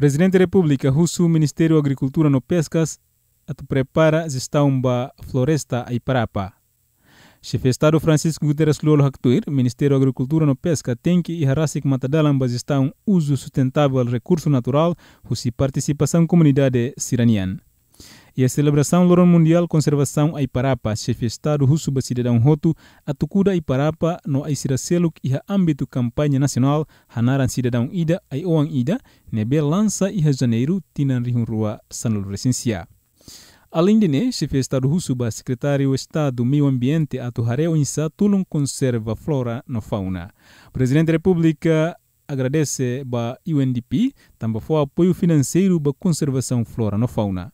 Presidente da República russo Ministério da Agricultura no Pescas atu prepara gestão da floresta a parapa. Chefe Estado Francisco Guterres Lolo Haktuir, Ministério da Agricultura no Pesca, tem que ir irrasik matadalam ba um uso sustentável recurso natural, russi participação comunidade siraniana. E a celebração Loron Mundial Conservação Aiparapa, chefe de Estado russo da cidadão Roto, a Tucuda Aiparapa no Aiciraceluk e a âmbito campanha nacional Hanaran Cidadão Ida Aioan Ida, Nebe Lança e a Janeiro Tinan Rihun Rua Sanul Além de né, chefe de Estado russo do secretário de Estado do Meio Ambiente a Tuhareo Insa Tulum conserva flora no fauna. Presidente da República agradece ba UNDP também foi apoio financeiro para conservação flora no fauna.